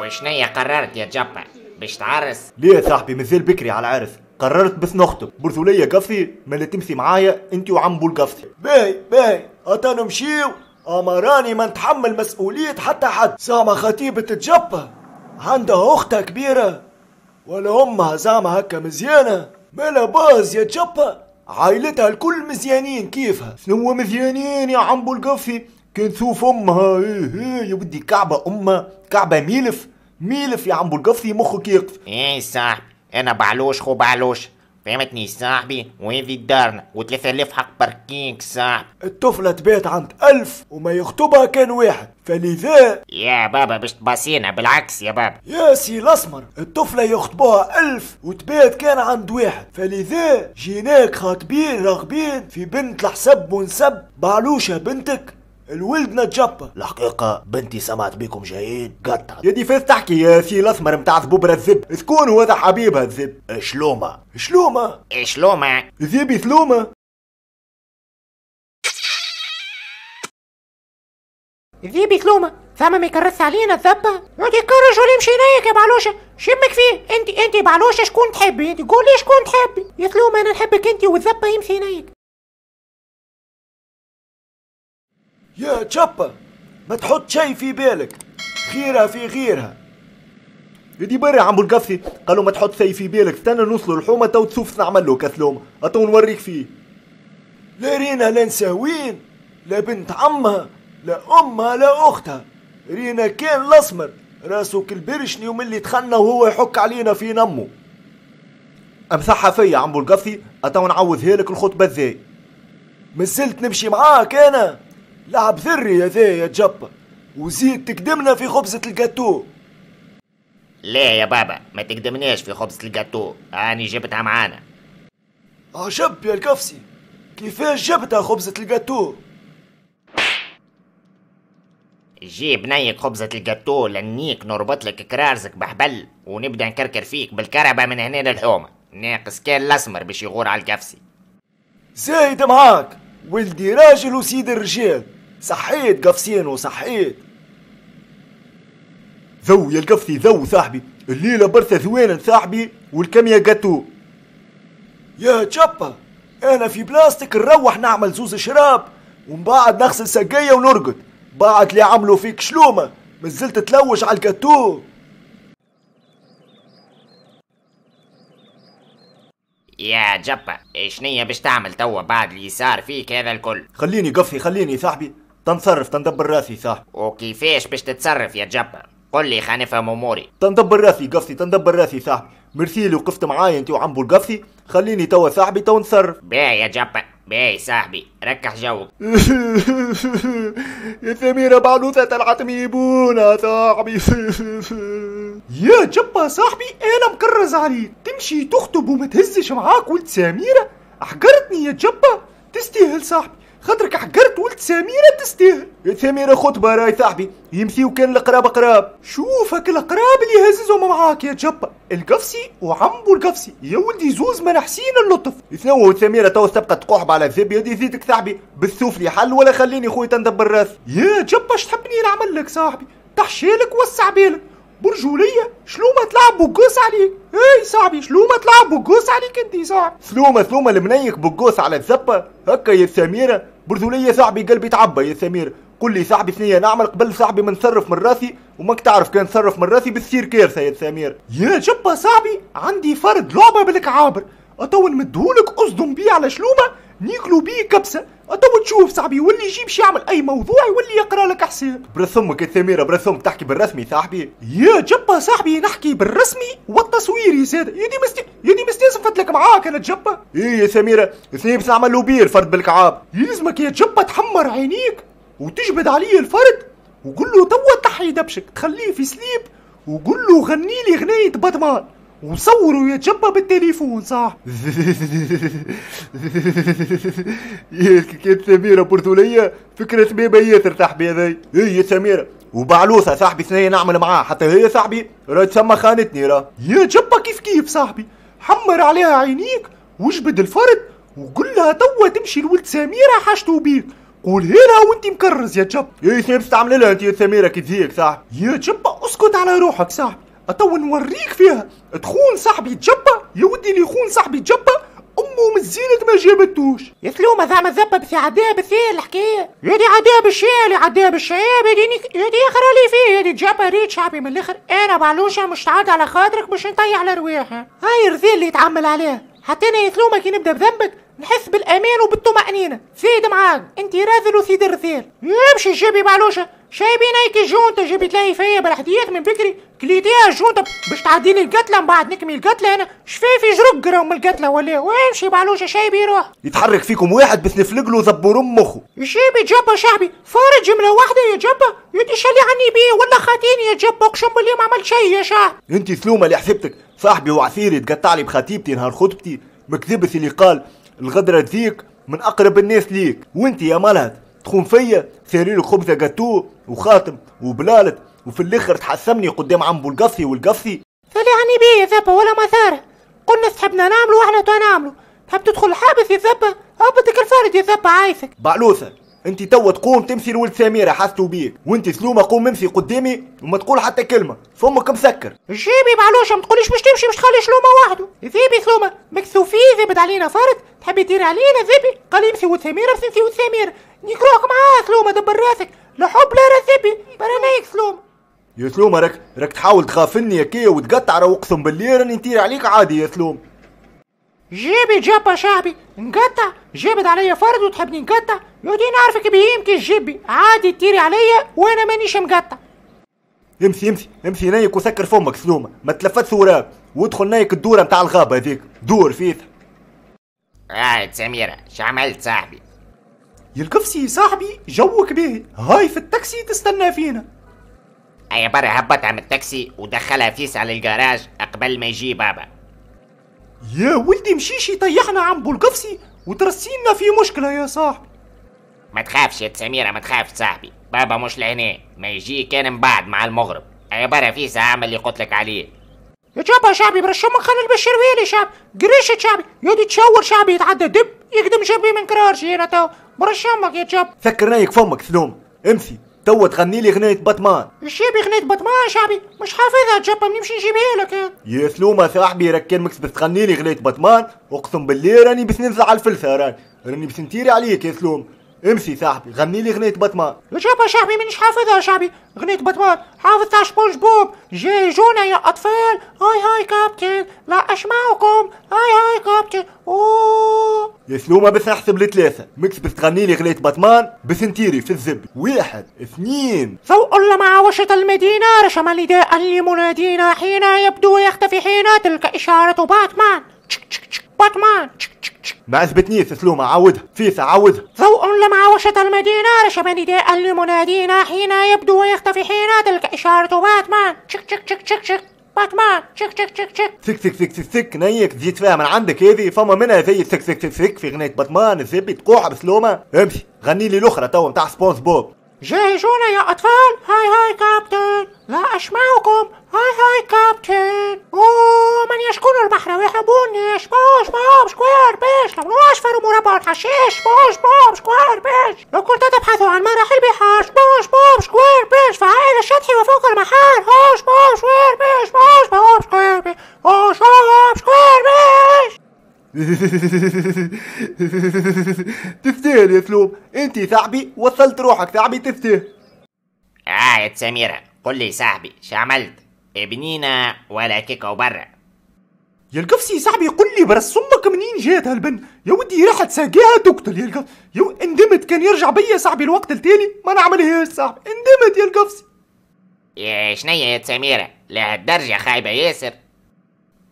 وشنية قررت يا جبا باش تعرس ليه يا صاحبي مازال بكري على العرس قررت بس نخطب برثولية قفي لا تمشي معايا انت وعمبو القفي باي باي اتانا نمشيو اما راني ما نتحمل مسؤولية حتى حد زعما خطيبة تجبة عندها اختها كبيرة ولا امها زعما هكا مزيانة مالا باز يا جبة عائلتها الكل مزيانين كيفها شنو مزيانين يا عمبو القفي كان شوف امها ايه ايه يا ودي كعبه امها كعبه ميلف ميلف يا عم القفي مخك يقف ايه صاحبي انا بعلوش خو بعلوش فهمتني صاحبي في دارنا وثلاثة آلاف حق باركينج صاحبي الطفلة تبات عند ألف وما يخطبها كان واحد فلذا يا بابا باش تباسينا بالعكس يا بابا يا سي الأسمر الطفلة يخطبوها ألف وتبات كان عند واحد فلذا جيناك خاطبين راغبين في بنت لحسب ونسب بعلوشة بنتك الولد نتجبر الحقيقة بنتي سمعت بيكم جايين قطع يا دي فاز تحكي يا سي الاسمر متاع ذبوبرة الذب شكون هو ذا حبيبها الذب شلومة شلومة إيه شلومة ذيبي شلومة ذيبي شلومة ثم ما يكرس علينا الذبة ودي كرش ولي مشيناك يا بعلوشة شمك فيه انت انت بعلوشة شكون تحبي انت قولي شكون تحبي يا شلومة انا نحبك انت والذبة يمشيناك يا تشابا ما تحط شيء في بالك خيرها في غيرها يدي برا عم القفي قالوا ما تحط شيء في بالك استنى نوصل الحومة تو تشوف نعمل له كسلوم اتو نوريك فيه لا رينا لا نساوين لا بنت عمها لا امها لا اختها رينا كان الاسمر راسه كالبرشني ومن اللي دخلنا وهو يحك علينا في نمو امسحها فيا عمو القفي اتو نعوذ هيلك الخطبة ازاي مازلت نمشي معاك انا لعب ثري هذا يا جبا وزيد تقدمنا في خبزة الجاتو لا يا بابا ما تقدمناش في خبزة الجاتو أنا جبتها معانا عجب آه، يا القفصي كيفاش جبتها خبزة الجاتو جيب نيك خبزة الجاتو لنيك نربط لك كرارزك بحبل ونبدا نكركر فيك بالكربة من هنا للحومة ناقص كان الأسمر باش يغور على القفصي زايد معاك ولدي راجل وسيد الرجال صحيت قفصينو صحيت ذو يا القفصي ذو صاحبي الليلة برثة ثوانن صاحبي والكمية قاتو يا تشابا انا في بلاستيك نروح نعمل زوز شراب ومن بعد نغسل سقية ونرقد بعد اللي عملوا فيك شلومة مازلت تلوش على الجاتو يا ايش نية باش تعمل توا بعد اللي صار فيك هذا الكل خليني قفي خليني صاحبي تنصرف تندبر راسي صح وكيفاش باش تتصرف يا جبا قل لي خانفة اموري تندبر راسي قفتي تندبر راسي صاحبي ميرسي اللي وقفت معايا انت وعمبو القفتي خليني توا صاحبي تو نصرف باهي يا جبا باهي صاحبي ركح جوك يا سميرة بعلوثة العتميبونة صاحبي يا جبا صاحبي انا مكرز عليك تمشي تخطب وما تهزش معاك ولد سميرة احقرتني يا جبا تستاهل صاحبي خاطرك حقرت ولد سميره تستاهل سميره خطبه راي صاحبي يمسيو كان القراب قراب شوفك القراب اللي هززهم معاك يا جبا القفسي وعمبو القفسي يا ولدي زوز من حسين اللطف شنو سميره تو تبقى تقحب على الذب يا زيدك صاحبي بالسوف لي حل ولا خليني خويا تندبر الراس يا جبا تحبني نعمل لك صاحبي تحشيلك وسع بالك برجوليه شلو ما تلعب بقوس عليك اي صاحبي شلو ما تلعب بقوس عليك انت صاحبي سلومه سلومه المنيك بقوس على الزبه هكا يا سميره برذوليه صاحبي قلبي تعبى يا سمير قل لي صاحبي ثنية نعمل قبل صاحبي ما نصرف من راسي وماك تعرف كان نصرف من راسي بتصير كارثه يا سمير يا جبا صاحبي عندي فرد لعبه بالكعابر اتون مدهولك اصدم بيه على شلومه نيكلو بيه كبسه تو تشوف صاحبي واللي يجيب شي يعمل اي موضوع واللي يقرا لك حساب ثمك الثميره برثم تحكي بالرسمي صاحبي يا جبا صاحبي نحكي بالرسمي والتصوير يا ساده يدي مستي يدي مستيسفت لك معاك انا جبا ايه يا ثميره اثنين بس نعمل بير بيه الفرد بالكعاب يلزمك يا جبا تحمر عينيك وتجبد عليه الفرد وقول له تو تحي دبشك تخليه في سليب وقول له غني لي غنايه بدمان وصوروا يا ويتجبى بالتليفون صح يا سميرة برتولية فكرة بيبي هي ترتاح بيها ذي هي إيه سميرة وبعلوسه صاحبي ثنية نعمل معاه حتى هي صاحبي راه تسمى خانتني راه يا جبة كيف كيف صاحبي حمر عليها عينيك وجبد الفرد وقول لها توا تمشي لولد سميرة حاجته بيك قول لها وانت مكرز يا جب يا سميرة إيه، تعمل لها انت يا سميرة كي تزيك صاحبي يا جب اسكت على روحك صاحبي تو نوريك فيها تخون صاحبي يا ودي اللي يخون صاحبي جبة امه من ما جابتوش يا سلومة زعما زبا في عذاب الثاني الحكايه يا دي عذاب الشيال يا عذاب الشعيب يا دي اخرى لي فيه يا دي جابه ريت شعبي من الاخر انا بعلوشة مش تعاد على خاطرك مش نطيح على رواحها هاي الرذيل اللي يتعمل عليها حتى انا يا سلومة كي نبدا بذنبك نحس بالامان وبالطمانينه زيد معاك انت راذل وسيد الرسال نمشي جيبي معلوشه شايبين هيك الجونتة جبت لي فيا بالحديات من بكري كليتيها الجونتة باش تعديني القتله من بعد نكمل القتله انا في جرق راهو من القتله ولا إيه؟ وامشي معلوشه شايبي يروح يتحرك فيكم واحد باش نفلقلو زبور مخه جيبي جبه شعبي صارت جمله واحده يا جبه يتشلي عني بيه ولا خاتيني يا جبه اقسم بالله ما عملت شيء يا شعب انت سلومه اللي حسبتك صاحبي وعثيري تقطع لي بخطيبتي نهار خطبتي مكذبث اللي قال الغدرة ذيك من أقرب الناس ليك وانت يا ملهد تخون فيا ساريلي خبزة جاتو وخاتم وبلالت وفي الاخر تحسمني قدام عم القصي والقصي سالي عني بيه يا زبا ولا مسارة قلنا سحبنا نعمله واحنا تو نعمله تحب تدخل الحابس يا زبا او الفارد يا زبا عايزك بعلوثة انت تو تقوم تمثل الولد سميره حستو بيك وانت سلومه قوم امثي قدامي وما تقول حتى كلمه فمك مسكر جيبي معلوش ما تقوليش باش تمشي باش تخلي سلومه وحده ذيبي سلومه مكسوفيه ذبت علينا صارت تحبي تدير علينا زيبي قال امثي ولد سميره بس امثي ولد سميره نكروك معاه سلومه دبر راسك لا حب لا رذبي برانيك سلومه يا سلومه راك راك تحاول تخافني يا كيا وتقطع راه اقسم بالله راني نتير عليك عادي يا سلومه جيبي جابا شعبي نقطع جابت عليا فرد وتحبني نقطع لو دي نعرفك بيمكن جيبي عادي تيري عليا وانا مانيش مقطع امسي امسي امسي نايك وسكر فمك سلومه ما تلفتش وراك وادخل نايك الدوره نتاع الغابه هذيك دور فيها يا آه، سميرة شعملت صاحبي يلقفسي صاحبي جوك به هاي في التاكسي تستنى فينا اي برا هبطها من التاكسي ودخلها فيس على الجراج قبل ما يجي بابا يا ولدي مشيشي طيحنا عم بولقفسي وترسينا في مشكله يا صاحبي ما تخافش يا سميره ما تخافش صاحبي بابا مش لهنا ما يجي كان من بعد مع المغرب اي برا في ساعه اللي قلت لك عليه يا جابا شعبي برشو من خلال البشرويلي شعب قريشة شعبي يدي تشاور شعبي يتعدى دب يقدم شعبي من كرارشي هنا تو برشمك يا جاب نايك فمك ثلوم امثي تو تغني لي غنايه باتمان جيبي غنايه باتمان شعبي مش حافظها جبا نمشي نجيبها لك يا سلومة صاحبي راك كان مكتبك تغني لي غنايه باتمان اقسم بالله راني بس ننزل على الفلسه راني راني باش عليك يا سلوم امشي صاحبي غني لي غنية بطمان جابا شعبي مانيش حافظها شعبي غنية بطمان حافظ تاع بوب جاي جونا يا اطفال هاي هاي كابتن لا اسمعكم هاي هاي كابتن اوه يا سلومه بس احسب لثلاثه مكس بس تغني لي غنية بطمان بسنتيري في الزب واحد اثنين سوء لمع وشط المدينه رشم نداء لمنادينا حين يبدو يختفي حين تلك اشاره باتمان تشك تشك تشك باتمان ما اثبتنيش سلومة عاودها فيسا عاودها ضوء وشط المدينة رشب نداء لمنادينا حين يبدو ويختفي حين تلك إشارة باتمان تشك تشك تشك تشك تشك باتمان تشك تشك تشك تشك تشك تشك تشك تشك تشك نيك زيد فيها من عندك هذي فما منها زي تشك تشك تشك في غنية باتمان الزبي تقوح بسلومة امشي غني لي الأخرى تو نتاع سبونس بوب جاهزون يا أطفال هاي هاي كابتن لا أشمعكم هاي هاي كابتن أوه من يشكون البحر ويحبوني سبونج بوب سكوير بيش لو أشفر مربع حشيش سبونج بوب سكوير بيش لو كنت تبحث عن مراحل بحار سبونج بوب سكوير بيش فعائل الشطح وفوق المحار هو سبونج سكوير بيش بوش بوب سكوير بيش هو بوب سكوير بيش يا فلوب انت ثعبي وصلت روحك ثعبي تفتيه اه يا سميرة قل لي صاحبي شو عملت ابنينا ولا كيكة وبرا يا القفصي صاحبي قل لي برا امك منين جات هالبن يا ودي راحت ساقيها تقتل يا القفصي يا اندمت كان يرجع بيا صاحبي الوقت التالي ما نعملهاش صاحبي اندمت يا القفصي يا شنية يا سميرة لهالدرجة خايبة ياسر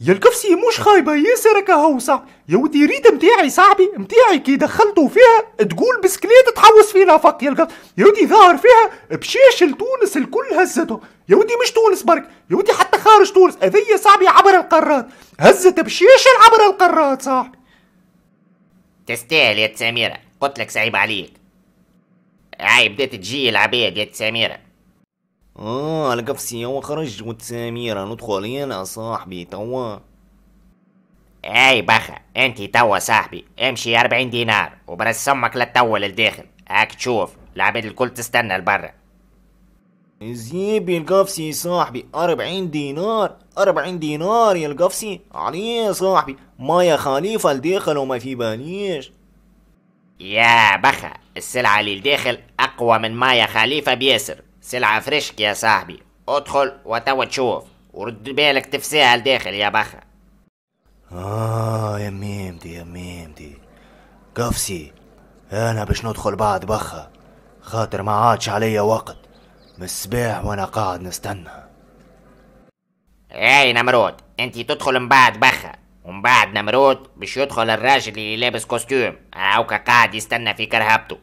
يا الكفسي مش خايبه ياسر هو صاحبي يا ودي ريت متاعي صاحبي متاعي كي دخلتو فيها تقول بسكليت تحوس فيها فق يا الكفسي يا ودي ظاهر فيها بشاش لتونس الكل هزته يا ودي مش تونس برك يا ودي حتى خارج تونس هذيا صاحبي عبر القارات هزت بشاش عبر القارات صاحبي تستاهل يا تساميره قلت لك صعيب عليك هاي بدات تجي العباد يا تساميره اه على كفسي يوا خرج والسميرة ندخل يا صاحبي توا اي بخا انت توا صاحبي امشي اربعين دينار وبرسمك للتوا للداخل هاك تشوف العباد الكل تستنى لبرا زيبي القفصي صاحبي اربعين دينار اربعين دينار يا القفصي عليه صاحبي ما يا خليفة لداخل وما في باليش يا بخا السلعة اللي لداخل أقوى من مايا خليفة بياسر سلعة فريشك يا صاحبي ادخل وتوا تشوف ورد بالك تفسيها لداخل يا بخا آه يا ميمتي يا ميمتي قفصي أنا باش ندخل بعد بخا خاطر ما عادش عليا وقت من الصباح وأنا قاعد نستنى اي نمرود أنت تدخل من بعد بخا ومن بعد نمرود باش يدخل الراجل اللي لابس كوستيوم هاوكا قاعد يستنى في كرهبته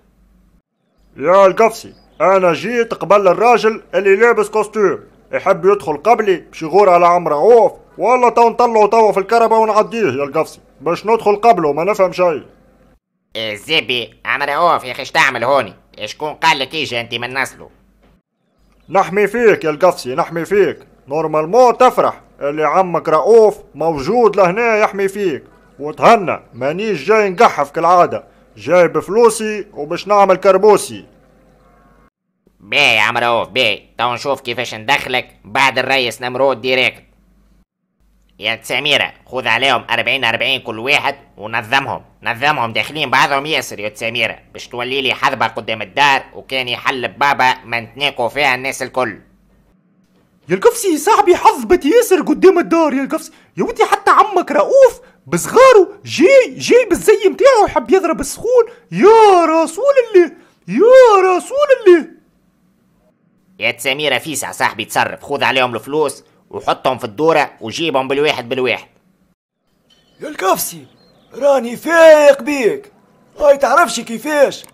يا القفصي انا جيت قبل الراجل اللي لابس كوستوم يحب يدخل قبلي باش يغور على عم رؤوف والله تو نطلعه توا في الكربة ونعديه يا القفصي باش ندخل قبله ما نفهم شيء إيه، زبي عم رؤوف يا اخي تعمل هوني شكون قال لك ايش انت من نسله نحمي فيك يا القفصي نحمي فيك نورمالمون تفرح اللي عمك رؤوف موجود لهنا يحمي فيك وتهنى مانيش جاي نقحف كالعاده جاي بفلوسي وباش نعمل كربوسي بي يا عمرو بي تو نشوف كيفاش ندخلك بعد الريس نمرود ديريكت يا تسميرة خذ عليهم أربعين أربعين كل واحد ونظمهم نظمهم داخلين بعضهم ياسر يا تسميرة باش تولي لي حضبة قدام الدار وكان يحل بابا ما نتناقوا فيها الناس الكل يا القفصي صاحبي حظبة ياسر قدام الدار يا القفصي يا ودي حتى عمك رؤوف بصغاره جاي جاي بالزي متاعه يحب يضرب السخون يا رسول الله يا رسول الله يا سميرة فيسع صاحبي تصرف خذ عليهم الفلوس وحطهم في الدورة وجيبهم بالواحد بالواحد يا الكفسي راني فايق بيك هاي تعرفش كيفاش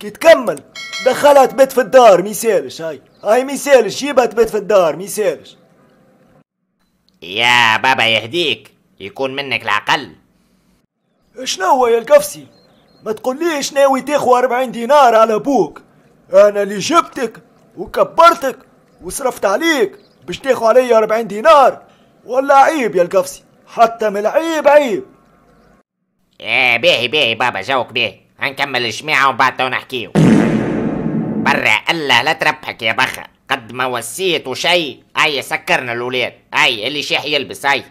كي تكمل دخلها تبات في الدار ميسالش هاي هاي ميسالش جيبها تبات في الدار ميسالش يا بابا يهديك يكون منك العقل شنو يا الكفسي ما تقوليش ناوي تاخو 40 دينار على ابوك انا اللي جبتك وكبرتك وصرفت عليك باش تاخو عليا 40 دينار ولا عيب يا القفصي حتى من العيب عيب ايه باهي باهي بابا جوك باهي هنكمل الجماعة ومن بعد تو نحكيو برا الله لا تربحك يا بخا قد ما وسيت وشي هيا سكرنا الاولاد هيا اللي شاح يلبس هيا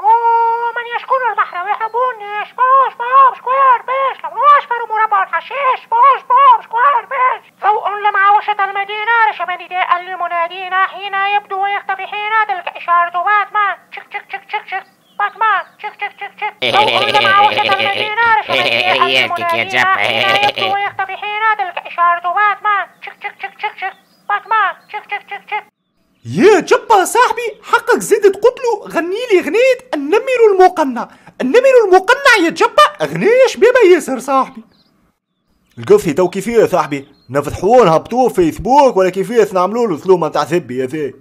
اوه من يشكر البحر ويحبوني يشكر البيش لقوش فرو مربع الحشيش بوش بوش كوار بيش فوق لمعوشة المدينة رشمني دي المنادينا حين يبدو ويختفي حين تلك إشارة باتمان تشك تشك تشك تشك تشك باتمان تشك تشك تشك تشك فوق لمعوشة المدينة رشمني دي المنادينا حين يبدو ويختفي حين تلك إشارة باتمان تشك تشك تشك تشك تشك باتمان تشك تشك تشك تشك يا جبا صاحبي حقك زادت قتله غني لي غنية النمر المقنع النمر المقنع يتجبع أغنية شبيبة ياسر صاحبي القفي تو كيفية صاحبي نفتحوه نهبطوه في فيسبوك ولا كيفية نعملوا له سلومة تاع يا هذا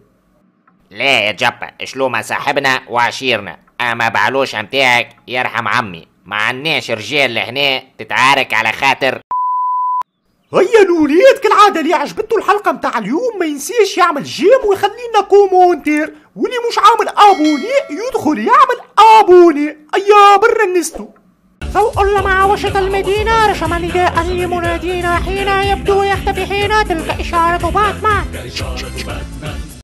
لا يا جبا شلومة صاحبنا وعشيرنا أما بعلوش متاعك يرحم عمي ما عناش رجال لهنا تتعارك على خاطر هيا الوليد كالعادة اللي عجبته الحلقة متاع اليوم ما ينسيش يعمل جيم ويخلينا كومونتير واللي مش عامل ابوني يدخل يعمل ابوني ايا برا النستو مع وشط المدينة رشما نداء لمنادينا حين يبدو يختفي حين تلك إشارة باتمان